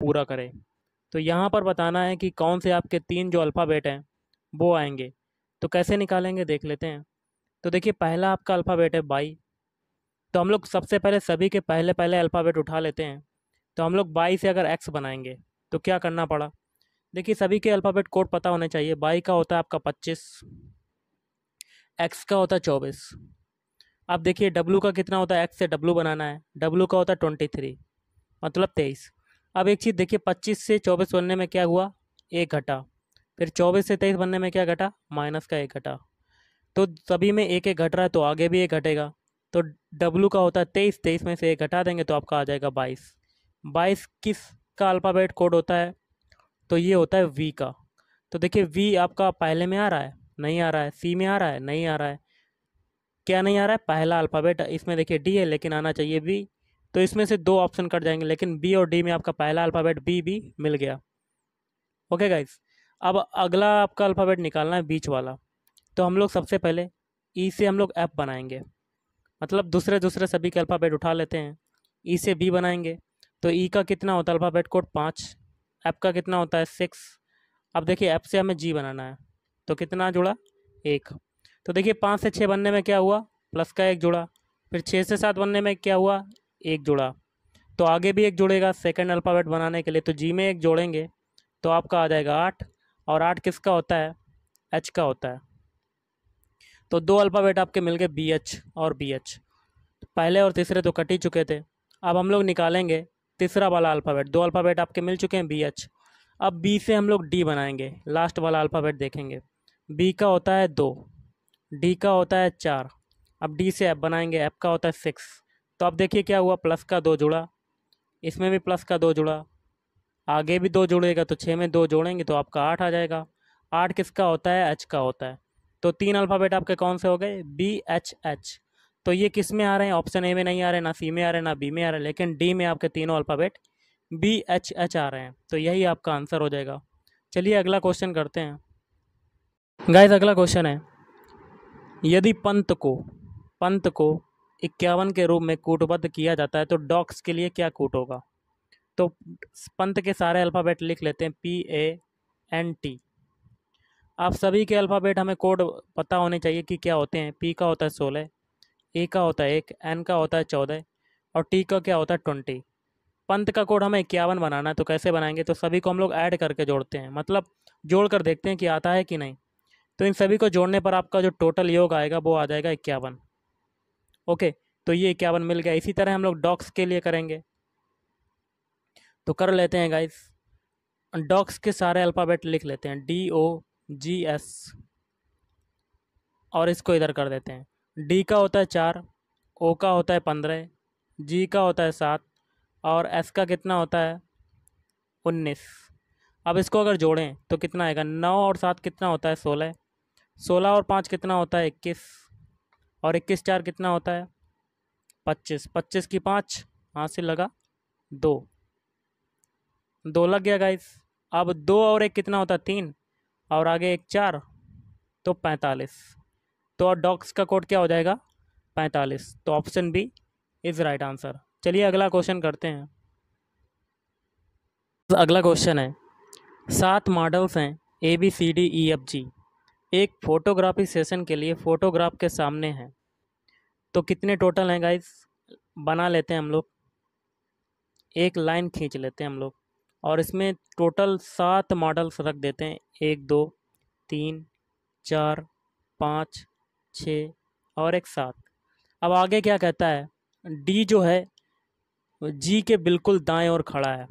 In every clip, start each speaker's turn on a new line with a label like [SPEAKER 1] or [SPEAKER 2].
[SPEAKER 1] पूरा करें तो यहाँ पर बताना है कि कौन से आपके तीन जो अल्फ़ाबेट हैं वो आएंगे तो कैसे निकालेंगे देख लेते हैं तो देखिए पहला आपका अल्फ़ाबेट है बाई तो हम लोग सबसे पहले सभी के पहले पहले अल्फ़ाबेट उठा लेते हैं तो हम लोग बाई से अगर एक्स बनाएंगे तो क्या करना पड़ा देखिए सभी के अल्फ़ाबेट कोड पता होने चाहिए बाई का होता है आपका पच्चीस एक्स का होता है चौबीस अब देखिए डब्लू का कितना होता है एक्स से डब्लू बनाना है डब्लू का होता है ट्वेंटी थ्री मतलब तेईस अब एक चीज़ देखिए पच्चीस से चौबीस बनने में क्या हुआ एक घटा फिर चौबीस से तेईस बनने में क्या घटा माइनस का एक घटा तो सभी में एक एक घट रहा है तो आगे भी एक घटेगा तो डब्लू का होता है तेईस तेईस में से एक घटा देंगे तो आपका आ जाएगा बाईस बाईस किस का अल्फ़ाबेट कोड होता है तो ये होता है वी का तो देखिए वी आपका पहले में आ रहा है नहीं आ रहा है सी में आ रहा है नहीं आ रहा है क्या नहीं आ रहा है पहला अल्फ़ाबेट इसमें देखिए डी है लेकिन आना चाहिए वी तो इसमें से दो ऑप्शन कट जाएंगे लेकिन बी और डी में आपका पहला अल्फ़ाबेट बी भी मिल गया ओके गाइस अब अगला आपका अल्फ़ाबेट निकालना है बीच वाला तो हम लोग सबसे पहले ई e से हम लोग एफ बनाएंगे मतलब दूसरे दूसरे सभी के अल्फ़ाबेट उठा लेते हैं ई e से बी बनाएंगे तो ई e का कितना होता है अल्फ़ाबेट कोड पाँच एफ का कितना होता है सिक्स अब देखिए एफ से हमें जी बनाना है तो कितना जुड़ा एक तो देखिए पाँच से छः बनने में क्या हुआ प्लस का एक जुड़ा फिर छः से सात बनने में क्या हुआ एक जुड़ा तो आगे भी एक जुड़ेगा सेकंड अल्फ़ाबेट बनाने के लिए तो जी में एक जोड़ेंगे तो आपका आ जाएगा आठ और आठ किसका होता है एच का होता है तो दो अल्फ़ाबेट आपके मिल गए बी एच और बी एच पहले और तीसरे तो कट ही चुके थे अब हम लोग निकालेंगे तीसरा वाला अल्फ़ाबेट दो अल्फ़ाबेट आपके मिल चुके हैं बी एच अब बी से हम लोग डी बनाएंगे लास्ट वाला अल्फ़ाबेट देखेंगे बी का होता है दो डी का होता है चार अब डी से ऐप बनाएंगे एप का होता है सिक्स तो अब देखिए क्या हुआ प्लस का दो जुड़ा इसमें भी प्लस का दो जुड़ा आगे भी दो जुड़ेगा तो छः में दो जोड़ेंगे तो आपका आठ आ जाएगा आठ किसका होता है एच का होता है तो तीन अल्फ़ाबेट आपके कौन से हो गए बी एच एच तो ये किस में आ रहे हैं ऑप्शन ए में नहीं आ रहे ना सी में आ रहे ना बी में आ रहे लेकिन डी में आपके तीनों अल्फ़ाबेट बी एच एच आ रहे हैं तो यही आपका आंसर हो जाएगा चलिए अगला क्वेश्चन करते हैं गाइस अगला क्वेश्चन है यदि पंत को पंत को इक्यावन के रूप में कूटबद्ध किया जाता है तो डॉक्स के लिए क्या कूट होगा तो पंथ के सारे अल्फ़ाबेट लिख लेते हैं पी ए एन टी आप सभी के अल्फ़ाबेट हमें कोड पता होने चाहिए कि क्या होते हैं पी का होता है सोलह ए का होता है एक एन का होता है चौदह और टी का क्या होता है ट्वेंटी पंथ का कोड हमें इक्यावन बनाना है तो कैसे बनाएंगे तो सभी को हम लोग ऐड करके जोड़ते हैं मतलब जोड़ कर देखते हैं कि आता है कि नहीं तो इन सभी को जोड़ने पर आपका जो टोटल योग आएगा वो आ जाएगा इक्यावन ओके तो ये इक्यावन मिल गया इसी तरह हम लोग डॉक्स के लिए करेंगे तो कर लेते हैं गाइस डॉक्स के सारे अल्फ़ाबेट लिख लेते हैं डी ओ जी एस और इसको इधर कर देते हैं डी का होता है चार ओ का होता है पंद्रह जी का होता है सात और एस का कितना होता है उन्नीस अब इसको अगर जोड़ें तो कितना आएगा नौ और सात कितना होता है सोलह सोलह और पाँच कितना होता है इक्कीस और इक्कीस चार कितना होता है पच्चीस पच्चीस की पाँच हाँ से लगा दो दो लग गया गाइस अब दो और एक कितना होता है तीन और आगे एक चार तो पैंतालीस तो और डॉक्स का कोड क्या हो जाएगा पैंतालीस तो option B is right answer चलिए अगला क्वेश्चन करते हैं अगला क्वेश्चन है सात मॉडल्स हैं A B C D E F G एक फ़ोटोग्राफी सेशन के लिए फ़ोटोग्राफ के सामने हैं तो कितने टोटल हैं गाइस बना लेते हैं हम लोग एक लाइन खींच लेते हैं हम लोग और इसमें टोटल सात मॉडल्स रख देते हैं एक दो तीन चार पाँच छ और एक सात अब आगे क्या कहता है डी जो है जी के बिल्कुल दाएं ओर खड़ा है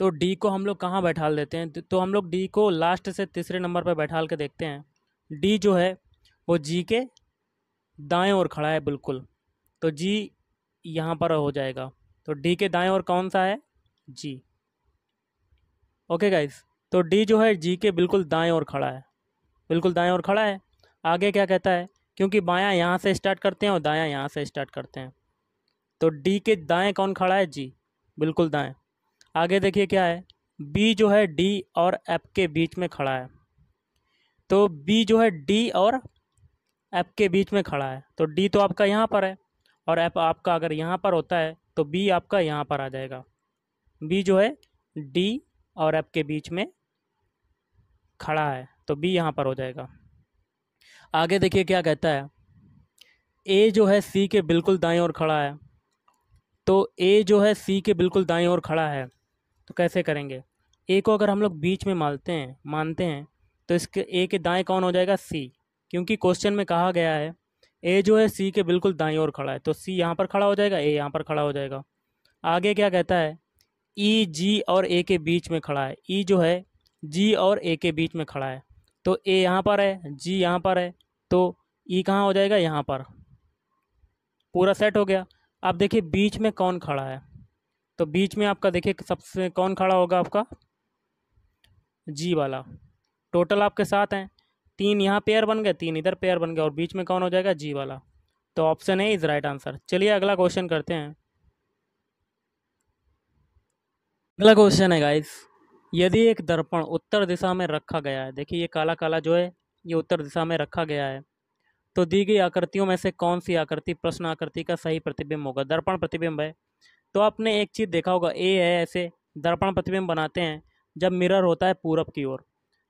[SPEAKER 1] तो डी को हम लोग कहाँ बैठा देते हैं तो हम लोग डी को लास्ट से तीसरे नंबर पर बैठाल के देखते हैं डी जो है वो जी के दाएं ओर खड़ा है बिल्कुल तो जी यहाँ पर हो जाएगा तो डी के दाएं ओर कौन सा है जी ओके गाइस तो डी जो है जी के बिल्कुल दाएं ओर खड़ा है बिल्कुल दाएं ओर खड़ा है आगे क्या कहता है क्योंकि बायां यहाँ से स्टार्ट करते हैं और दायां यहाँ से स्टार्ट करते हैं तो डी के दाएं कौन खड़ा है जी बिल्कुल दाएं आगे देखिए क्या है बी जो है डी और एफ के बीच में खड़ा है तो बी जो है डी और एफ के बीच में खड़ा है तो डी तो आपका यहाँ पर है और एफ आपका अगर यहाँ पर होता है तो बी आपका यहाँ पर आ जाएगा बी जो है डी और एफ के बीच में खड़ा है तो बी यहाँ पर हो जाएगा आगे देखिए क्या कहता है ए जो है सी के बिल्कुल दाएं ओर खड़ा है तो ए जो है सी के बिल्कुल दाएं ओर खड़ा है तो कैसे करेंगे ए को अगर हम लोग बीच में मानते हैं मानते हैं तो इसके ए के दाएं कौन हो जाएगा सी क्योंकि क्वेश्चन में कहा गया है ए जो है सी के बिल्कुल दाएँ ओर खड़ा है तो सी यहाँ पर खड़ा हो जाएगा ए यहाँ पर खड़ा हो जाएगा आगे क्या कहता है ई e, जी और ए के बीच में खड़ा है ई e जो है जी और ए के बीच में खड़ा है तो ए यहाँ पर है जी यहाँ पर है तो ई e कहाँ हो जाएगा यहाँ पर पूरा सेट हो गया अब देखिए बीच में कौन खड़ा है तो बीच में आपका देखिए सबसे कौन खड़ा होगा आपका जी वाला टोटल आपके साथ हैं तीन यहाँ पेयर बन गए तीन इधर पेयर बन गए और बीच में कौन हो जाएगा जी वाला तो option A is right answer चलिए अगला क्वेश्चन करते हैं अगला क्वेश्चन है गाइस यदि एक दर्पण उत्तर दिशा में रखा गया है देखिए ये काला काला जो है ये उत्तर दिशा में रखा गया है तो दी गई आकृतियों में से कौन सी आकृति प्रश्न आकृति का सही प्रतिबिंब होगा दर्पण प्रतिबिंब है तो आपने एक चीज़ देखा होगा ए है ऐसे दर्पण प्रतिबिंब बनाते हैं जब मिरर होता है पूरब की ओर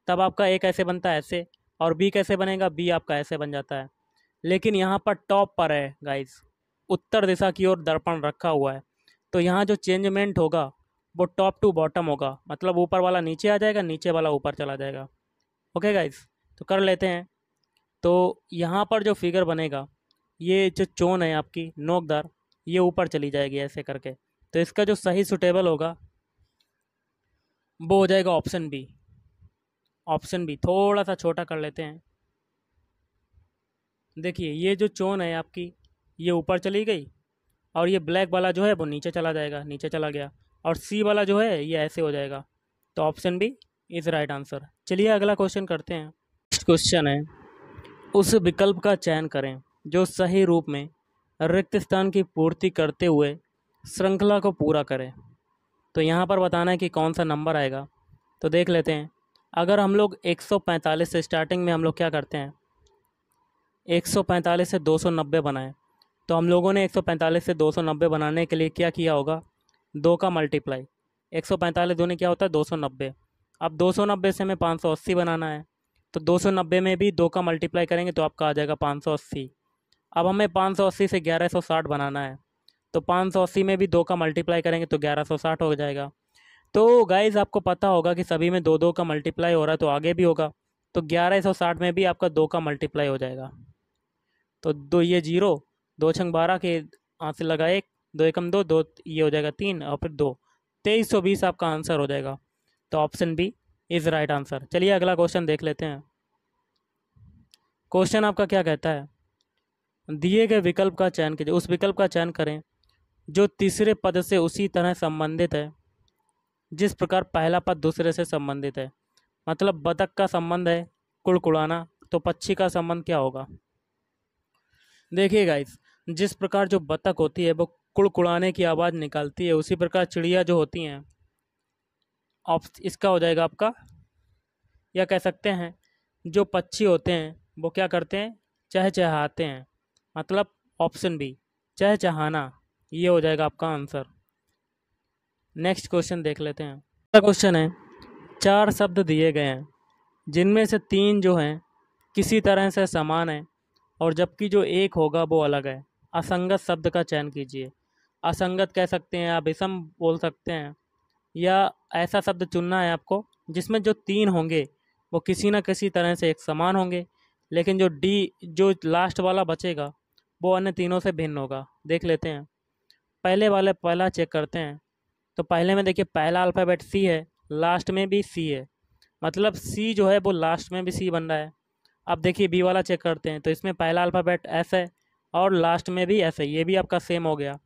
[SPEAKER 1] तब आपका ए कैसे बनता है ऐसे और बी कैसे बनेगा बी आपका ऐसे बन जाता है लेकिन यहाँ पर टॉप पर है गाइस उत्तर दिशा की ओर दर्पण रखा हुआ है तो यहाँ जो चेंजमेंट होगा वो टॉप टू बॉटम होगा मतलब ऊपर वाला नीचे आ जाएगा नीचे वाला ऊपर चला जाएगा ओके गाइस तो कर लेते हैं तो यहाँ पर जो फिगर बनेगा ये जो चोन है आपकी नोकदार ये ऊपर चली जाएगी ऐसे करके तो इसका जो सही सुटेबल होगा वो हो जाएगा ऑप्शन बी ऑप्शन बी थोड़ा सा छोटा कर लेते हैं देखिए ये जो चोन है आपकी ये ऊपर चली गई और ये ब्लैक वाला जो है वो नीचे चला जाएगा नीचे चला गया और सी वाला जो है ये ऐसे हो जाएगा तो option B is right answer चलिए अगला क्वेश्चन करते हैं नेक्स्ट क्वेश्चन है उस विकल्प का चयन करें जो सही रूप में रिक्त स्थान की पूर्ति करते हुए श्रृंखला को पूरा करें तो यहाँ पर बताना है कि कौन सा नंबर आएगा तो देख लेते हैं अगर हम लोग 145 से स्टार्टिंग में हम लोग क्या करते हैं 145 से 290 बनाएँ तो हम लोगों ने 145 से 290 बनाने के लिए क्या किया होगा दो का मल्टीप्लाई 145 ने क्या होता है दो अब 290 से हमें 580 बनाना है तो 290 में भी दो का मल्टीप्लाई करेंगे तो आपका आ जाएगा 580 अब हमें पाँच सौ अस्सी से ग्यारह सौ साठ बनाना है तो पाँच सौ अस्सी में भी दो का मल्टीप्लाई करेंगे तो ग्यारह सौ साठ हो जाएगा तो गाइज़ आपको पता होगा कि सभी में दो दो का मल्टीप्लाई हो रहा है तो आगे भी होगा तो ग्यारह सौ साठ में भी आपका दो का मल्टीप्लाई हो जाएगा तो दो ये जीरो दो छंग बारह के आंसर से लगा एक दो एकम दो दो ये हो जाएगा तीन और फिर दो तेईस सौ बीस आपका आंसर हो जाएगा तो option B is right answer चलिए अगला क्वेश्चन देख लेते हैं क्वेश्चन आपका क्या कहता है दिए गए विकल्प का चयन कीजिए उस विकल्प का चयन करें जो तीसरे पद से उसी तरह संबंधित है जिस प्रकार पहला पद दूसरे से संबंधित है मतलब बतख का संबंध है कुड़कुड़ाना तो पक्षी का संबंध क्या होगा देखिए इस जिस प्रकार जो बतख होती है वो कुड़कुड़ाने की आवाज़ निकालती है उसी प्रकार चिड़िया जो होती हैं ऑप इसका हो जाएगा आपका या कह सकते हैं जो पक्षी होते हैं वो क्या करते हैं चहचहाते हैं मतलब ऑप्शन बी चह चहाना ये हो जाएगा आपका आंसर नेक्स्ट क्वेश्चन देख लेते हैं अगला क्वेश्चन है चार शब्द दिए गए हैं जिनमें से तीन जो हैं किसी तरह से समान हैं और जबकि जो एक होगा वो अलग है असंगत शब्द का चयन कीजिए असंगत कह सकते हैं आप विषम बोल सकते हैं या ऐसा शब्द चुनना है आपको जिसमें जो तीन होंगे वो किसी न किसी तरह से एक समान होंगे लेकिन जो डी जो लास्ट वाला बचेगा वो अन्य तीनों से भिन्न होगा देख लेते हैं पहले वाले पहला चेक करते हैं तो पहले में देखिए पहला अल्फ़ाबेट सी है लास्ट में भी सी है मतलब सी जो है वो लास्ट में भी सी बन रहा है अब देखिए बी वाला चेक करते हैं तो इसमें पहला अल्फ़ाबेट एस है और लास्ट में भी एस है ये भी आपका सेम हो गया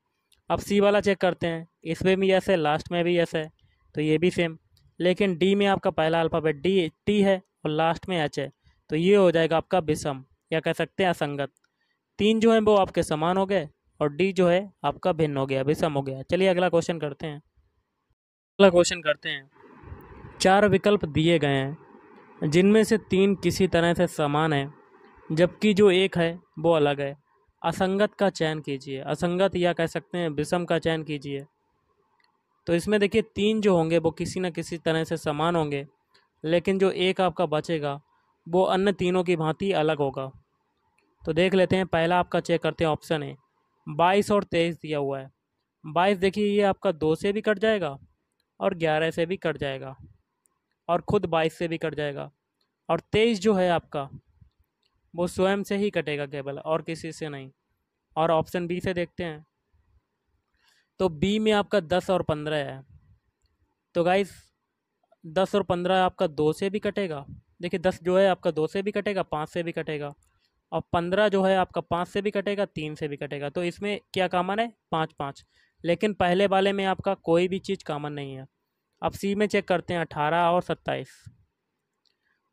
[SPEAKER 1] अब सी वाला चेक करते हैं इसमें भी एस है लास्ट में भी एस है तो ये भी सेम लेकिन डी में आपका पहला अल्फ़ाबेट डी टी है और लास्ट में एच है तो ये हो जाएगा आपका विषम या कह सकते हैं असंगत तीन जो हैं वो आपके समान हो गए और डी जो है आपका भिन्न हो गया विषम हो गया चलिए अगला क्वेश्चन करते हैं अगला क्वेश्चन करते हैं चार विकल्प दिए गए हैं जिनमें से तीन किसी तरह से समान है जबकि जो एक है वो अलग है असंगत का चयन कीजिए असंगत या कह सकते हैं विषम का चयन कीजिए तो इसमें देखिए तीन जो होंगे वो किसी न किसी तरह से समान होंगे लेकिन जो एक आपका बचेगा वो अन्य तीनों की भांति अलग होगा तो देख लेते हैं पहला आपका चेक करते हैं ऑप्शन है बाईस और तेईस दिया हुआ है बाईस देखिए ये आपका दो से भी कट जाएगा और ग्यारह से भी कट जाएगा और ख़ुद बाईस से भी कट जाएगा और तेईस जो है आपका वो स्वयं से ही कटेगा केवल और किसी से नहीं और ऑप्शन बी से देखते हैं तो बी में आपका दस और पंद्रह है तो गाइस दस और पंद्रह आपका दो से भी कटेगा देखिए दस जो है आपका दो से भी कटेगा पाँच से भी कटेगा और पंद्रह जो है आपका पाँच से भी कटेगा तीन से भी कटेगा तो इसमें क्या कामन है पाँच पाँच लेकिन पहले वाले में आपका कोई भी चीज़ कामन नहीं है अब सी में चेक करते हैं अठारह और सत्ताईस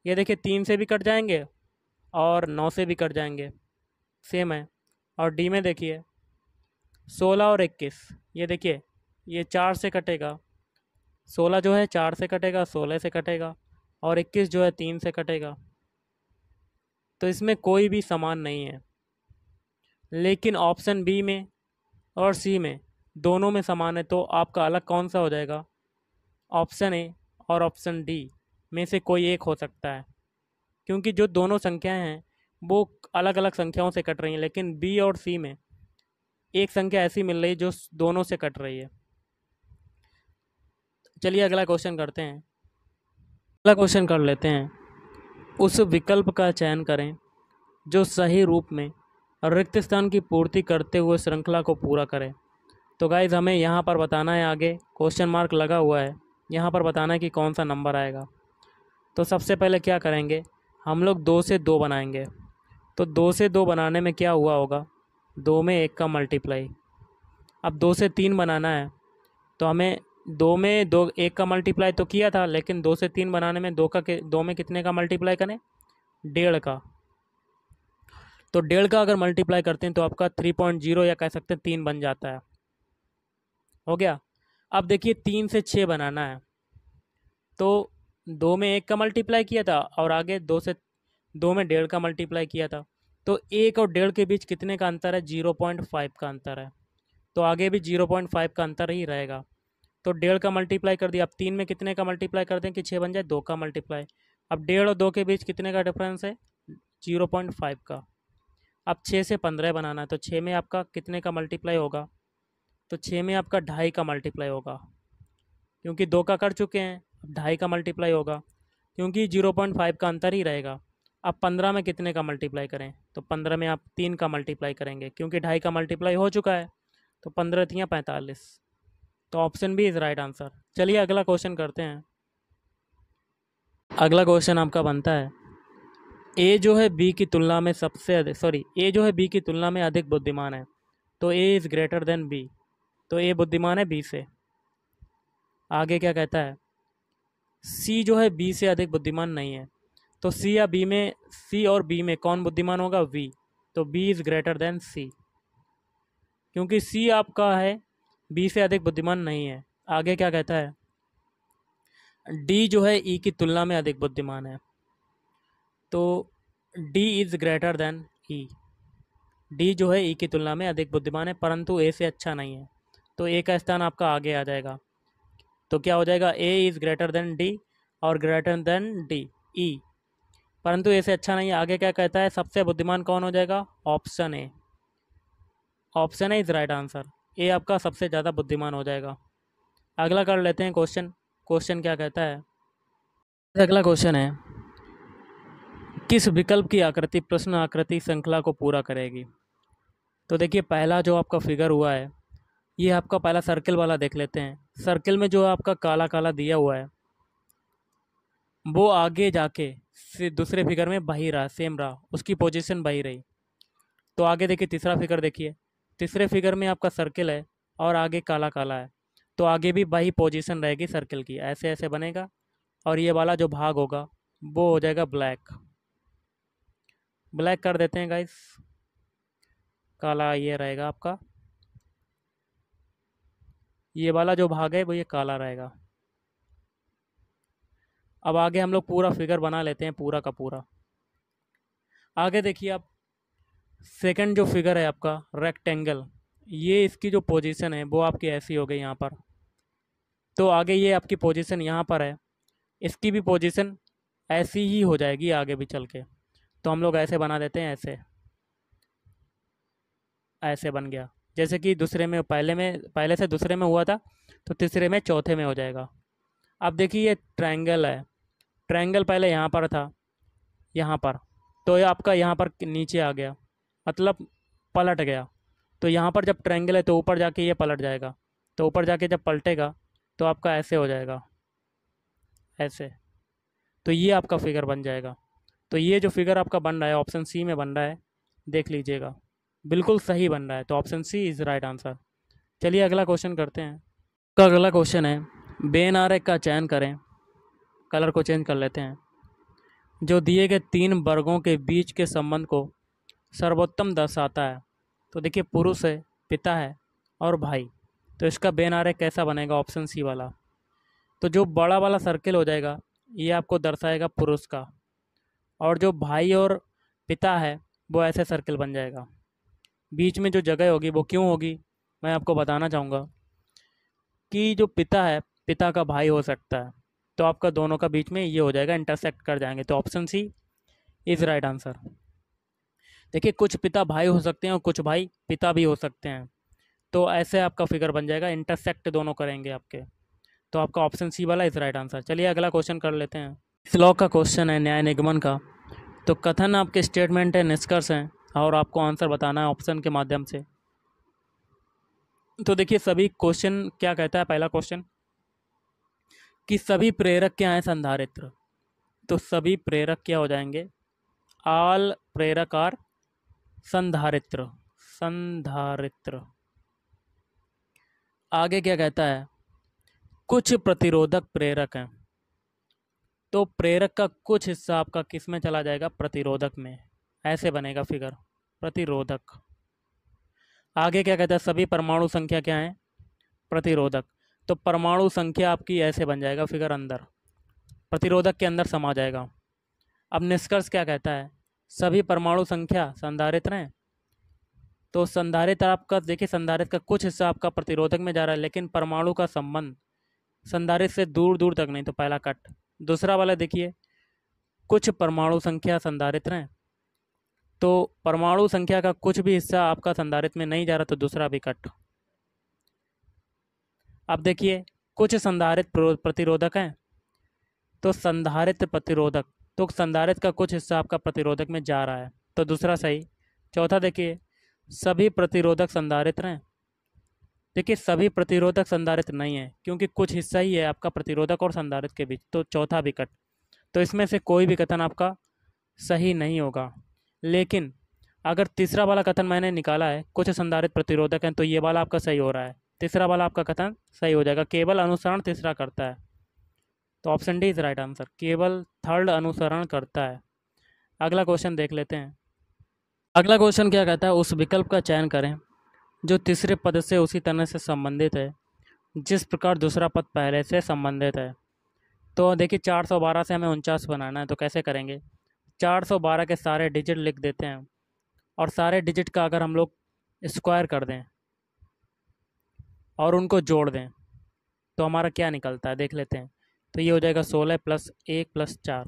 [SPEAKER 1] ये देखिए तीन से भी कट जाएंगे और नौ से भी कट जाएंगे सेम है और डी में देखिए सोलह और इक्कीस ये देखिए ये चार से कटेगा सोलह जो है चार से कटेगा सोलह से कटेगा और इक्कीस जो है तीन से कटेगा तो इसमें कोई भी समान नहीं है लेकिन ऑप्शन बी में और सी में दोनों में समान है तो आपका अलग कौन सा हो जाएगा ऑप्शन ए और ऑप्शन डी में से कोई एक हो सकता है क्योंकि जो दोनों संख्याएं हैं वो अलग अलग संख्याओं से कट रही हैं लेकिन बी और सी में एक संख्या ऐसी मिल रही है जो दोनों से कट रही है चलिए अगला क्वेश्चन करते हैं
[SPEAKER 2] अगला क्वेश्चन
[SPEAKER 1] कर लेते हैं उस विकल्प का चयन करें जो सही रूप में रिक्त स्थान की पूर्ति करते हुए श्रृंखला को पूरा करें तो गाइज़ हमें यहाँ पर बताना है आगे क्वेश्चन मार्क लगा हुआ है यहाँ पर बताना है कि कौन सा नंबर आएगा तो सबसे पहले क्या करेंगे हम लोग दो से दो बनाएंगे तो दो से दो बनाने में क्या हुआ होगा दो में एक का मल्टीप्लाई अब दो से तीन बनाना है तो हमें दो में दो एक का मल्टीप्लाई तो किया था लेकिन दो से तीन बनाने में दो का दो में कितने का मल्टीप्लाई करें डेढ़ का तो डेढ़ का अगर मल्टीप्लाई करते हैं तो आपका थ्री पॉइंट जीरो या कह सकते हैं तीन बन जाता है हो गया अब देखिए तीन से छः बनाना है तो दो में एक का मल्टीप्लाई किया था और आगे दो से दो में डेढ़ का मल्टीप्लाई किया था तो एक और डेढ़ के बीच कितने का अंतर है जीरो पॉइंट फाइव का अंतर है तो आगे भी जीरो पॉइंट फाइव का अंतर ही रहेगा तो डेढ़ का मल्टीप्लाई कर दिया अब तीन में कितने का मल्टीप्लाई कर दें कि छः बन जाए दो का मल्टीप्लाई अब डेढ़ और दो के बीच कितने का डिफरेंस है जीरो पॉइंट फाइव का अब छः से पंद्रह बनाना है तो छः में आपका कितने का मल्टीप्लाई होगा तो छः में आपका ढाई का मल्टीप्लाई होगा क्योंकि दो का कर चुके हैं अब ढाई का मल्टीप्लाई होगा क्योंकि जीरो पॉइंट फाइव का अंतर ही रहेगा अब पंद्रह में कितने का मल्टीप्लाई करें तो पंद्रह में आप तीन का मल्टीप्लाई करेंगे क्योंकि ढाई का मल्टीप्लाई हो चुका है तो पंद्रह थी पैंतालीस तो option B is right answer चलिए अगला क्वेश्चन करते हैं अगला क्वेश्चन आपका बनता है ए जो है बी की तुलना में सबसे अधिक सॉरी ए जो है बी की तुलना में अधिक बुद्धिमान है तो A is greater than B तो ए बुद्धिमान है बी से आगे क्या कहता है सी जो है बी से अधिक बुद्धिमान नहीं है तो सी या बी में सी और बी में कौन बुद्धिमान होगा वी तो B is greater than C क्योंकि सी आपका है बी से अधिक बुद्धिमान नहीं है आगे क्या कहता है डी जो है ई e की तुलना में अधिक बुद्धिमान है तो D is greater than E D जो है ई e की तुलना में अधिक बुद्धिमान है परंतु ए से अच्छा नहीं है तो ए का स्थान आपका आगे आ जाएगा तो क्या हो जाएगा A is greater than D और ग्रेटर देन डी ई परंतु ए से अच्छा नहीं है आगे क्या कहता है सबसे बुद्धिमान कौन हो जाएगा option A option A is right answer ये आपका सबसे ज़्यादा बुद्धिमान हो जाएगा अगला कर लेते हैं क्वेश्चन क्वेश्चन क्या कहता है अगला क्वेश्चन है किस विकल्प की आकृति प्रश्न आकृति श्रृंखला को पूरा करेगी तो देखिए पहला जो आपका फिगर हुआ है ये आपका पहला सर्किल वाला देख लेते हैं सर्किल में जो आपका काला काला दिया हुआ है वो आगे जाके दूसरे फिगर में बही रहा सेम रहा उसकी पोजीशन बही रही तो आगे देखिए तीसरा फिगर देखिए तीसरे फिगर में आपका सर्किल है और आगे काला काला है तो आगे भी वही पोजीशन रहेगी सर्किल की ऐसे ऐसे बनेगा और ये वाला जो भाग होगा वो हो जाएगा ब्लैक ब्लैक कर देते हैं गाइस काला ये रहेगा आपका ये वाला जो भाग है वो ये काला रहेगा अब आगे हम लोग पूरा फिगर बना लेते हैं पूरा का पूरा आगे देखिए आप सेकंड जो फिगर है आपका रेक्टेंगल ये इसकी जो पोजीशन है वो आपकी ऐसी हो गई यहाँ पर तो आगे ये आपकी पोजीशन यहाँ पर है इसकी भी पोजीशन ऐसी ही हो जाएगी आगे भी चल के तो हम लोग ऐसे बना देते हैं ऐसे ऐसे बन गया जैसे कि दूसरे में पहले में पहले से दूसरे में हुआ था तो तीसरे में चौथे में हो जाएगा अब देखिए ये ट्रायंगल है ट्रायंगल पहले यहाँ पर था यहाँ पर तो ये यह आपका यहाँ पर नीचे आ गया मतलब पलट गया तो यहाँ पर जब ट्रायंगल है तो ऊपर जाके ये पलट जाएगा तो ऊपर जाके जब पलटेगा तो आपका ऐसे हो जाएगा ऐसे तो ये आपका फिगर बन जाएगा तो ये जो फिगर आपका बन रहा है ऑप्शन सी में बन रहा है देख लीजिएगा बिल्कुल सही बन रहा है तो option C is right answer चलिए अगला क्वेश्चन करते हैं का अगला क्वेश्चन है बेन आर का चयन करें कलर को चेंज कर लेते हैं जो दिए गए तीन वर्गों के बीच के संबंध को सर्वोत्तम दर्शाता है तो देखिए पुरुष है पिता है और भाई तो इसका आर्य कैसा बनेगा ऑप्शन सी वाला तो जो बड़ा वाला सर्किल हो जाएगा ये आपको दर्शाएगा पुरुष का और जो भाई और पिता है वो ऐसे सर्किल बन जाएगा बीच में जो जगह होगी वो क्यों होगी मैं आपको बताना चाहूँगा कि जो पिता है पिता का भाई हो सकता है तो आपका दोनों का बीच में ये हो जाएगा इंटरसेक्ट कर जाएंगे तो option C is right answer देखिए कुछ पिता भाई हो सकते हैं और कुछ भाई पिता भी हो सकते हैं तो ऐसे आपका फिगर बन जाएगा इंटरसेक्ट दोनों करेंगे आपके तो आपका ऑप्शन सी वाला इज राइट आंसर चलिए अगला क्वेश्चन कर लेते हैं इस का क्वेश्चन है न्याय निगमन का तो कथन आपके स्टेटमेंट है निष्कर्ष हैं और आपको आंसर बताना है ऑप्शन के माध्यम से तो देखिए सभी क्वेश्चन क्या कहता है पहला क्वेश्चन कि सभी प्रेरक क्या हैं संधारित्र तो सभी प्रेरक क्या हो जाएंगे आल प्रेरक आर संधारित्र संधारित्र आगे क्या कहता है कुछ प्रतिरोधक प्रेरक हैं तो प्रेरक का कुछ हिस्सा आपका किस में चला जाएगा प्रतिरोधक में ऐसे बनेगा फिगर प्रतिरोधक आगे क्या कहता है सभी परमाणु संख्या क्या है प्रतिरोधक तो परमाणु संख्या आपकी ऐसे बन जाएगा फिगर अंदर प्रतिरोधक के अंदर समा जाएगा अब निष्कर्ष क्या कहता है सभी परमाणु संख्या संधारित्र हैं तो संधारित्र आपका देखिए संधारित्र का कुछ हिस्सा आपका प्रतिरोधक में जा रहा है लेकिन परमाणु का संबंध संधारित्र से दूर दूर तक नहीं तो पहला कट दूसरा वाला देखिए कुछ परमाणु संख्या संधारित्र हैं तो परमाणु संख्या का कुछ भी हिस्सा आपका संधारित्र में नहीं जा रहा तो दूसरा भी कट अब देखिए कुछ संधारित प्रतिरोधक हैं तो संधारित प्रतिरोधक तो संधारित का कुछ हिस्सा आपका प्रतिरोधक में जा रहा है तो दूसरा सही चौथा देखिए सभी प्रतिरोधक संधारित हैं देखिए सभी प्रतिरोधक संधारित नहीं है क्योंकि कुछ हिस्सा ही है आपका प्रतिरोधक और संधारित के बीच तो चौथा विकट तो इसमें से कोई भी कथन आपका सही नहीं होगा लेकिन अगर तीसरा वाला कथन मैंने निकाला है कुछ संधारित प्रतिरोधक हैं तो ये वाला आपका सही हो रहा है तीसरा वाला आपका कथन सही हो जाएगा केवल अनुसरण तीसरा करता है तो option D is right answer केवल थर्ड अनुसरण करता है अगला क्वेश्चन देख लेते हैं अगला क्वेश्चन क्या कहता है उस विकल्प का चयन करें जो तीसरे पद से उसी तरह से संबंधित है जिस प्रकार दूसरा पद पहले से संबंधित है तो देखिए 412 से हमें उनचास बनाना है तो कैसे करेंगे 412 के सारे डिजिट लिख देते हैं और सारे डिजिट का अगर हम लोग स्क्वायर कर दें और उनको जोड़ दें तो हमारा क्या निकलता है देख लेते हैं तो ये हो जाएगा सोलह प्लस एक प्लस चार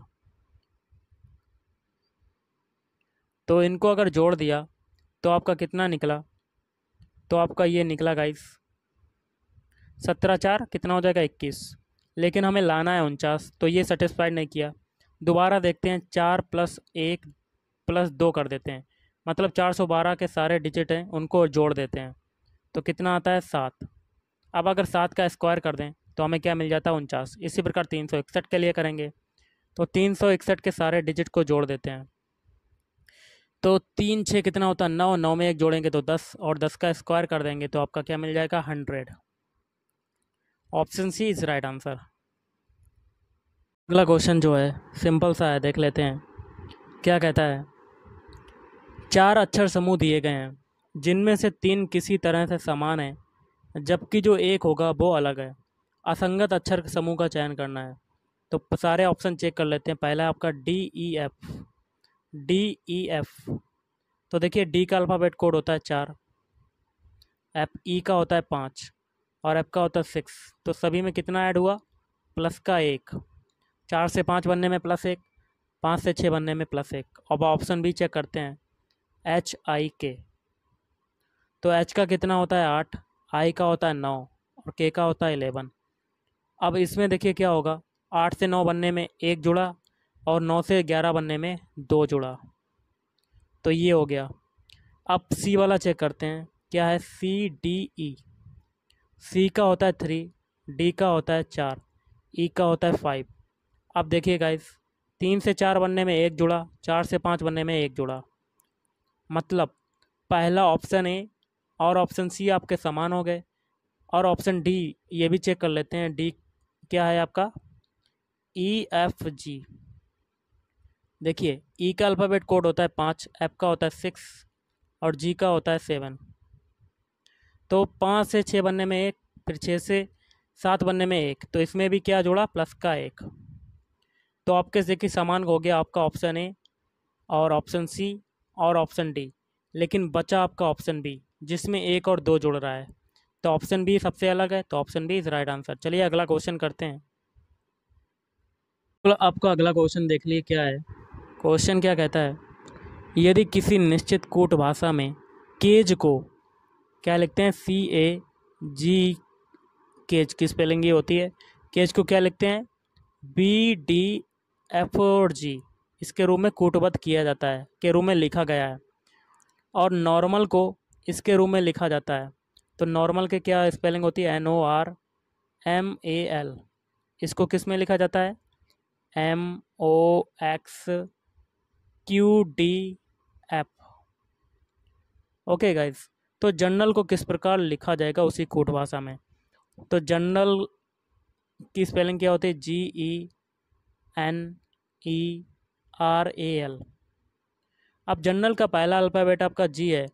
[SPEAKER 1] तो इनको अगर जोड़ दिया तो आपका कितना निकला तो आपका ये निकला गाइस सत्रह चार कितना हो जाएगा इक्कीस लेकिन हमें लाना है उनचास तो ये सेटिस्फाइड नहीं किया दोबारा देखते हैं चार प्लस एक प्लस दो कर देते हैं मतलब चार सौ बारह के सारे डिजिट हैं उनको जोड़ देते हैं तो कितना आता है सात अब अगर सात का स्क्वायर कर दें तो हमें क्या मिल जाता है उनचास इसी प्रकार तीन सौ इकसठ के लिए करेंगे तो तीन सौ इकसठ के सारे डिजिट को जोड़ देते हैं तो तीन छः कितना होता है नौ नौ में एक जोड़ेंगे तो दस और दस का स्क्वायर कर देंगे तो आपका क्या मिल जाएगा hundred option C is right answer अगला क्वेश्चन जो है सिंपल सा है देख लेते हैं क्या कहता है चार अक्षर समूह दिए गए हैं जिनमें से तीन किसी तरह से समान हैं जबकि जो एक होगा वो अलग है असंगत अक्षर समूह का चयन करना है तो सारे ऑप्शन चेक कर लेते हैं पहला आपका D E F D E F तो देखिए डी का अल्फ़ाबेट कोड होता है चार एफ ई e का होता है पाँच और एफ का होता है सिक्स तो सभी में कितना ऐड हुआ प्लस का एक चार से पाँच बनने में प्लस एक पाँच से छः बनने में प्लस एक अब ऑप्शन भी चेक करते हैं एच आई के तो एच का कितना होता है आठ आई का होता है नौ और के का होता है इलेवन अब इसमें देखिए क्या होगा आठ से नौ बनने में एक जुड़ा और नौ से ग्यारह बनने में दो जुड़ा तो ये हो गया अब सी वाला चेक करते हैं क्या है सी डी ई सी का होता है थ्री डी का होता है चार ई e का होता है फाइव अब देखिए गाइस तीन से चार बनने में एक जुड़ा चार से पाँच बनने में एक जुड़ा मतलब पहला ऑप्शन ए और ऑप्शन सी आपके समान हो गए और ऑप्शन डी ये भी चेक कर लेते हैं डी क्या है आपका ई एफ जी देखिए ई e का अल्फ़ाबेट कोड होता है पाँच एफ का होता है सिक्स और जी का होता है सेवन तो पाँच से छः बनने में एक फिर छः से सात बनने में एक तो इसमें भी क्या जोड़ा प्लस का एक तो आपके देखिए सामान हो गया आपका ऑप्शन ए और ऑप्शन सी और ऑप्शन डी लेकिन बचा आपका ऑप्शन बी जिसमें एक और दो जुड़ रहा है तो ऑप्शन बी सबसे अलग है तो option B is right answer चलिए अगला क्वेश्चन करते हैं तो आपका अगला क्वेश्चन देख लिए क्या है क्वेश्चन क्या कहता है यदि किसी निश्चित कूट भाषा में केज को क्या लिखते हैं सी ए जी केज की स्पेलिंग ये होती है केज को क्या लिखते हैं बी डी एफ और जी इसके रूप में कूटबद्ध किया जाता है के रूप में लिखा गया है और नॉर्मल को इसके रूप में लिखा जाता है तो नॉर्मल के क्या स्पेलिंग होती है N O R M A L इसको किस में लिखा जाता है M O X Q D F okay guys तो जनरल को किस प्रकार लिखा जाएगा उसी कोट भाषा में तो जनरल की स्पेलिंग क्या होती है G E N E R A L अब जनरल का पहला अल्फ़ाबेट आपका जी है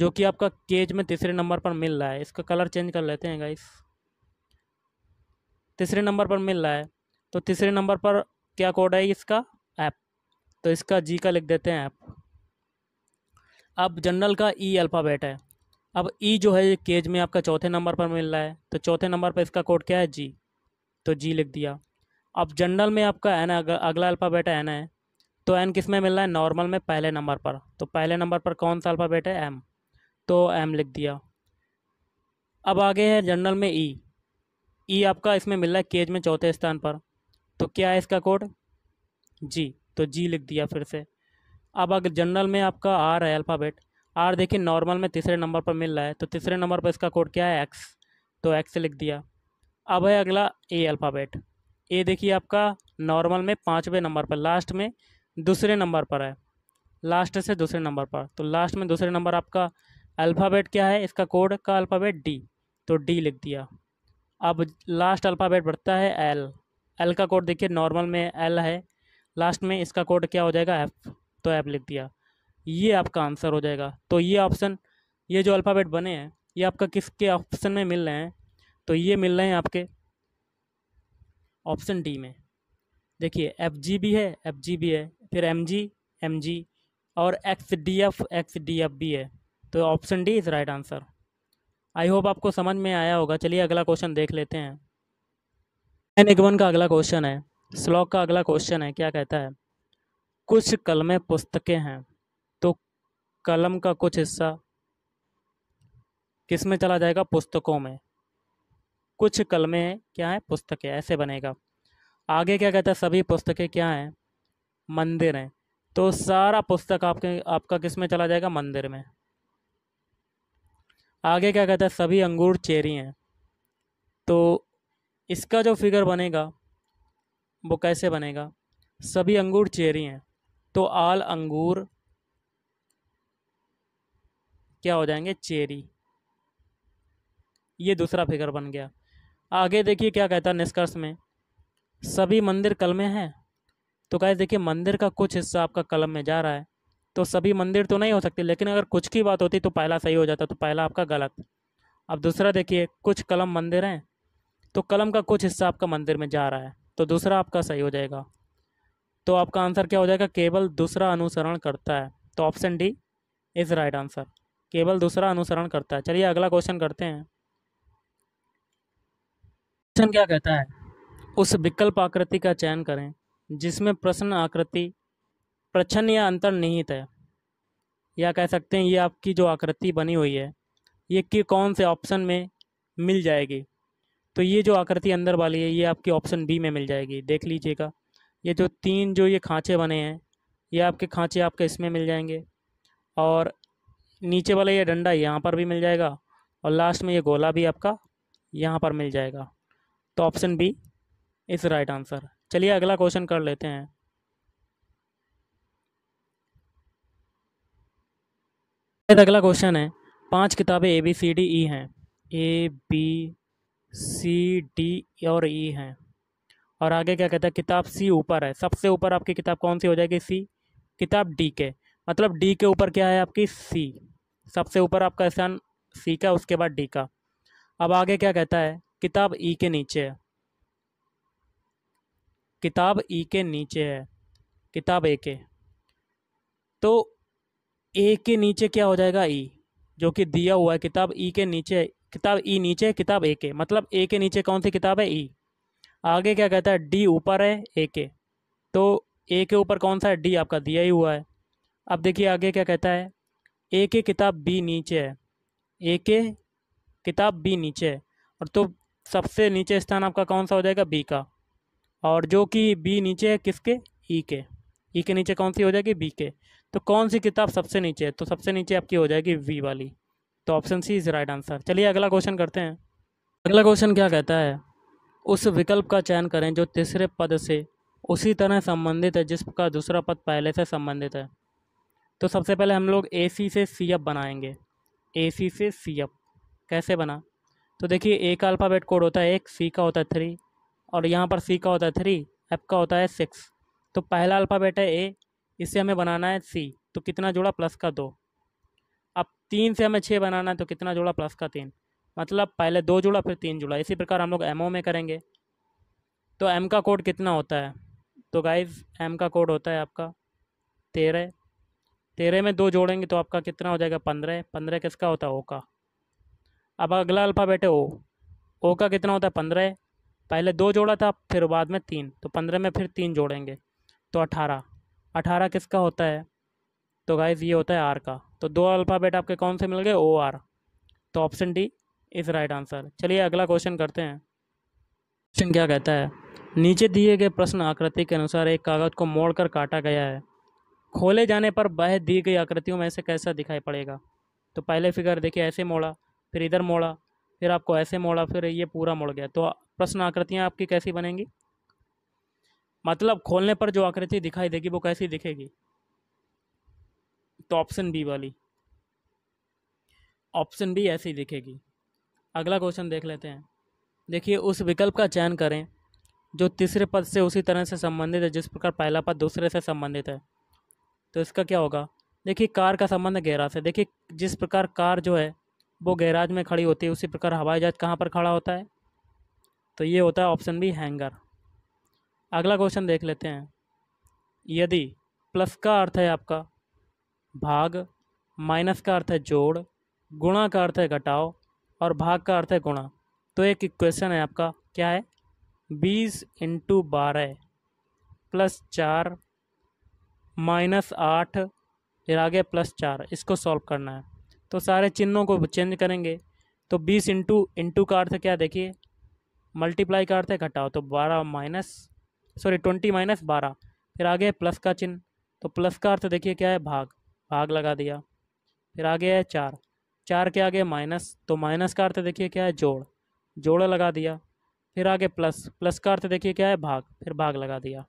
[SPEAKER 1] जो कि आपका केज में तीसरे नंबर पर मिल रहा है इसका कलर चेंज कर लेते हैं गाइस तीसरे नंबर पर मिल रहा है तो तीसरे नंबर पर क्या कोड है इसका ऐप तो इसका जी का लिख देते हैं ऐप अब जनरल का ई e अल्फ़ाबेट है अब ई e जो है केज में आपका चौथे नंबर पर मिल रहा है तो चौथे नंबर पर इसका कोड क्या है जी तो जी लिख दिया अब जनरल में आपका एन अगला अल्फ़ाबेट है एन है तो एन किस में मिल रहा है नॉर्मल में पहले नंबर पर तो पहले नंबर पर कौन सा अल्फ़ाबेट है एम तो एम लिख दिया अब आगे है जनरल में ई e। ई e आपका इसमें मिल रहा है केज में चौथे स्थान पर तो क्या है इसका कोड जी तो जी लिख दिया फिर से अब अगर जनरल में आपका आर है अल्फ़ाबेट आर देखिए नॉर्मल में तीसरे नंबर पर मिल रहा है तो तीसरे नंबर पर इसका कोड क्या है एक्स तो एक्स लिख दिया अब है अगला ए अल्फ़ाबेट ए देखिए आपका नॉर्मल में पाँचवें नंबर पर लास्ट में दूसरे नंबर पर है लास्ट से दूसरे नंबर पर तो लास्ट में दूसरे नंबर आपका अल्फ़ाबेट क्या है इसका कोड का अल्फ़ाबेट डी तो डी लिख दिया अब लास्ट अल्फ़ाबेट बढ़ता है एल एल का कोड देखिए नॉर्मल में एल है लास्ट में इसका कोड क्या हो जाएगा एफ़ तो एफ लिख दिया ये आपका आंसर हो जाएगा तो ये ऑप्शन ये जो अल्फ़ाबेट बने हैं ये आपका किसके ऑप्शन में मिल रहे हैं तो ये मिल रहे हैं आपके ऑप्शन डी में देखिए एफ जी भी है एफ जी भी है फिर एम जी एम जी और X D F X D F भी है तो option D is right answer I hope आपको समझ में आया होगा चलिए अगला क्वेश्चन देख लेते हैं एन एगवन का अगला क्वेश्चन है स्लॉक का अगला क्वेश्चन है क्या कहता है कुछ कलमें पुस्तकें हैं तो कलम का कुछ हिस्सा किस में चला जाएगा पुस्तकों में कुछ कलमें क्या है पुस्तकें ऐसे बनेगा आगे क्या कहता है सभी पुस्तकें क्या हैं मंदिर हैं तो सारा पुस्तक आपके आपका किस में चला जाएगा मंदिर में आगे क्या कहता है सभी अंगूर चेरी हैं तो इसका जो फिगर बनेगा वो कैसे बनेगा सभी अंगूर चेरी हैं तो आल अंगूर क्या हो जाएंगे चेरी ये दूसरा फिगर बन गया आगे देखिए क्या कहता है निष्कर्ष में सभी मंदिर कल में हैं तो कहते देखिए मंदिर का कुछ हिस्सा आपका कलम में जा रहा है तो सभी मंदिर तो नहीं हो सकते लेकिन अगर कुछ की बात होती तो पहला सही हो जाता तो पहला आपका गलत अब दूसरा देखिए कुछ कलम मंदिर हैं तो कलम का कुछ हिस्सा आपका मंदिर में जा रहा है तो दूसरा आपका सही हो जाएगा तो आपका आंसर क्या हो जाएगा केवल दूसरा अनुसरण करता है तो option D is right answer केवल दूसरा अनुसरण करता है चलिए अगला क्वेश्चन करते हैं क्वेश्चन क्या कहता है उस विकल्प आकृति का चयन करें जिसमें प्रश्न आकृति प्रच्छन्न या अंतर निहित है या कह सकते हैं ये आपकी जो आकृति बनी हुई है ये कि कौन से ऑप्शन में मिल जाएगी तो ये जो आकृति अंदर वाली है ये आपकी ऑप्शन बी में मिल जाएगी देख लीजिएगा ये जो तीन जो ये खाँचे बने हैं ये आपके खाँचे आपके इसमें मिल जाएंगे और नीचे वाला ये डंडा यहाँ पर भी मिल जाएगा और लास्ट में ये गोला भी आपका यहाँ पर मिल जाएगा तो option B is right answer चलिए अगला क्वेश्चन कर लेते हैं अगला क्वेश्चन है पांच किताबें ए बी सी डी ई हैं ए बी सी डी और ई e हैं और आगे क्या कहता है किताब सी ऊपर है सबसे ऊपर आपकी किताब कौन सी हो जाएगी सी किताब डी के मतलब डी के ऊपर क्या है आपकी सी सबसे ऊपर आपका स्थान सी का उसके बाद डी का अब आगे क्या कहता है किताब ई e के नीचे है किताब ई e के नीचे है किताब ए के तो ए के नीचे क्या हो जाएगा ई जो कि दिया हुआ है किताब ई के नीचे किताब ई नीचे किताब ए के मतलब ए के नीचे कौन सी किताब है ई आगे क्या कहता है डी ऊपर है ए के तो ए के ऊपर कौन सा है डी आपका दिया ही हुआ है अब देखिए आगे क्या कहता है ए के किताब बी नीचे है ए के किताब बी नीचे है और तो सबसे नीचे स्थान आपका कौन सा हो जाएगा बी का और जो कि बी नीचे है किसके ई के ई के नीचे कौन सी हो जाएगी बी के तो कौन सी किताब सबसे नीचे है तो सबसे नीचे आपकी हो जाएगी वी वाली तो option C is right answer चलिए अगला क्वेश्चन करते हैं अगला क्वेश्चन क्या कहता है उस विकल्प का चयन करें जो तीसरे पद से उसी तरह संबंधित है जिसका दूसरा पद पहले से संबंधित है तो सबसे पहले हम लोग ए सी से सी एफ बनाएंगे ए सी से सी एफ कैसे बना तो देखिए ए का अल्फ़ाबेट कोड होता है एक सी का होता है थ्री और यहाँ पर सी का होता है थ्री एफ का होता है सिक्स तो पहला अल्फ़ाबेट है ए इससे हमें बनाना है सी तो कितना जोड़ा प्लस का दो अब तीन से हमें छः बनाना है तो कितना जोड़ा प्लस का तीन मतलब पहले दो जोड़ा फिर तीन जोड़ा इसी प्रकार हम लोग एम में करेंगे तो एम का कोड कितना होता है तो गाइज एम का कोड होता है आपका तेरह तेरह में दो जोड़ेंगे तो आपका कितना हो जाएगा पंद्रह पंद्रह किसका होता है ओ का अब अगला अल्फ़ाबेट है ओ ओ का कितना होता है पंद्रह पहले दो जोड़ा था फिर बाद में तीन तो पंद्रह में फिर तीन जोड़ेंगे तो अठारह अठारह किसका होता है तो गाइज ये होता है आर का तो दो अल्फ़ाबेट आपके कौन से मिल गए ओ आर तो option D is right answer चलिए अगला क्वेश्चन करते हैं क्वेश्चन क्या कहता है नीचे दिए गए प्रश्न आकृति के अनुसार एक कागज़ को मोड़कर काटा गया है खोले जाने पर वह दी गई आकृतियों में से कैसा दिखाई पड़ेगा तो पहले फिगर देखिए ऐसे मोड़ा फिर इधर मोड़ा फिर आपको ऐसे मोड़ा फिर ये पूरा मोड़ गया तो प्रश्न आकृतियाँ आपकी कैसी बनेंगी मतलब खोलने पर जो आकृति दिखाई देगी वो कैसी दिखेगी तो ऑप्शन बी वाली ऑप्शन बी ऐसी दिखेगी अगला क्वेश्चन देख लेते हैं देखिए उस विकल्प का चयन करें जो तीसरे पद से उसी तरह से संबंधित है जिस प्रकार पहला पद दूसरे से संबंधित है तो इसका क्या होगा देखिए कार का संबंध गैराज से देखिए जिस प्रकार कार जो है वो गैराज में खड़ी होती है उसी प्रकार हवाई जहाज कहाँ पर खड़ा होता है तो ये होता है ऑप्शन बी हैंगर अगला क्वेश्चन देख लेते हैं यदि प्लस का अर्थ है आपका भाग माइनस का अर्थ है जोड़ गुणा का अर्थ है घटाओ और भाग का अर्थ है गुणा तो एक इक्वेशन है आपका क्या है बीस इंटू बारह प्लस चार माइनस आठ फिर आगे प्लस चार इसको सॉल्व करना है तो सारे चिन्हों को चेंज करेंगे तो बीस इंटू इंटू का अर्थ क्या देखिए मल्टीप्लाई का अर्थ है घटाओ तो बारह माइनस सॉरी ट्वेंटी माइनस बारह फिर आगे है प्लस का चिन्ह तो प्लस का अर्थ देखिए क्या है भाग भाग लगा दिया फिर आगे है चार चार के आगे माइनस तो माइनस का अर्थ देखिए क्या है जोड़ जोड़ लगा दिया फिर आगे प्लस प्लस का अर्थ देखिए क्या है भाग फिर भाग लगा दिया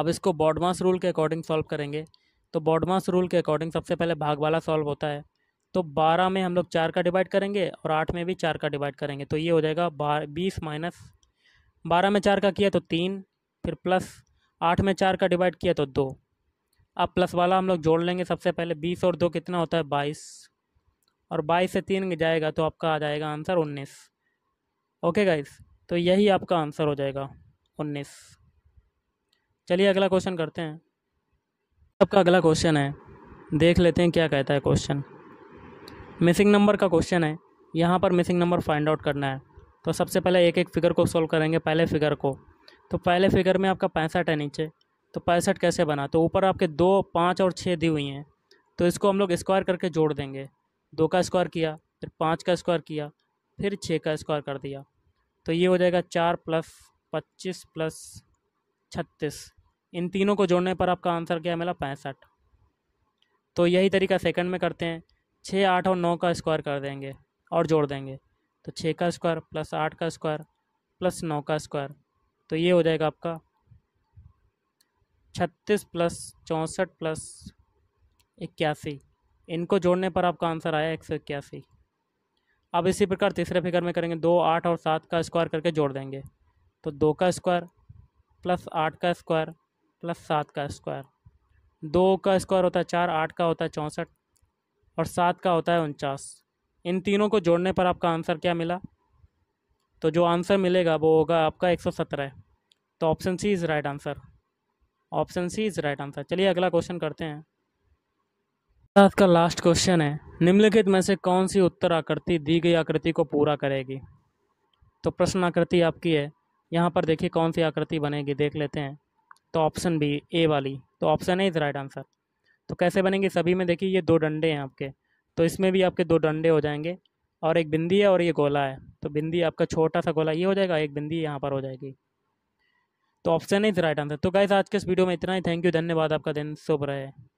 [SPEAKER 1] अब इसको बॉडमास रूल के अकॉर्डिंग सॉल्व करेंगे तो बॉडमास रूल के अकॉर्डिंग सबसे पहले भाग वाला सॉल्व होता है तो बारह में हम लोग चार का डिवाइड करेंगे और आठ में भी चार का डिवाइड करेंगे तो ये हो जाएगा बार बीस माइनस बारह में चार का किया तो तीन फिर प्लस आठ में चार का डिवाइड किया तो दो अब प्लस वाला हम लोग जोड़ लेंगे सबसे पहले बीस और दो कितना होता है बाईस और बाईस से तीन जाएगा तो आपका आ जाएगा आंसर उन्नीस ओके गाइस तो यही आपका आंसर हो जाएगा उन्नीस चलिए अगला क्वेश्चन करते हैं आपका अगला क्वेश्चन है देख लेते हैं क्या कहता है क्वेश्चन मिसिंग नंबर का क्वेश्चन है यहाँ पर मिसिंग नंबर फाइंड आउट करना है तो सबसे पहले एक एक फिगर को सॉल्व करेंगे पहले फिगर को तो पहले फिगर में आपका पैंसठ है नीचे तो पैंसठ कैसे बना तो ऊपर आपके दो पाँच और छः दी हुई हैं तो इसको हम लोग स्क्वायर करके जोड़ देंगे दो का स्क्वायर किया फिर पाँच का स्क्वायर किया फिर छः का स्क्वायर कर दिया तो ये हो जाएगा चार प्लस पच्चीस प्लस छत्तीस इन तीनों को जोड़ने पर आपका आंसर क्या मिला पैंसठ तो यही तरीका सेकंड में करते हैं छः आठ और नौ का स्क्वायर कर देंगे और जोड़ देंगे तो छः का स्क्वायर प्लस आठ का स्क्वायर प्लस नौ का स्क्वायर तो ये हो जाएगा आपका छत्तीस प्लस चौंसठ प्लस इक्यासी इनको जोड़ने पर आपका आंसर आया एक सौ इक्यासी अब इसी प्रकार तीसरे फिगर में करेंगे दो आठ और सात का स्क्वायर करके जोड़ देंगे तो दो का स्क्वायर प्लस आठ का स्क्वायर प्लस सात का स्क्वायर दो का स्क्वायर होता है चार आठ का होता है चौंसठ और सात का होता है उनचास इन तीनों को जोड़ने पर आपका आंसर क्या मिला तो जो आंसर मिलेगा वो होगा आपका एक सौ सत्रह तो option C is right answer option C is right answer चलिए अगला क्वेश्चन करते हैं आज का लास्ट क्वेश्चन है निम्नलिखित में से कौन सी उत्तर आकृति दी गई आकृति को पूरा करेगी तो प्रश्न आकृति आपकी है यहाँ पर देखिए कौन सी आकृति बनेगी देख लेते हैं तो ऑप्शन बी ए वाली तो option A is right answer तो कैसे बनेंगे सभी में देखिए ये दो डंडे हैं आपके तो इसमें भी आपके दो डंडे हो जाएंगे और एक बिंदी है और ये गोला है तो बिंदी आपका छोटा सा गोला ये हो जाएगा एक बिंदी यहाँ पर हो जाएगी तो ऑप्शन इज राइट आंसर तो गाइज आज के इस वीडियो में इतना ही थैंक यू धन्यवाद आपका दिन शुभ रहे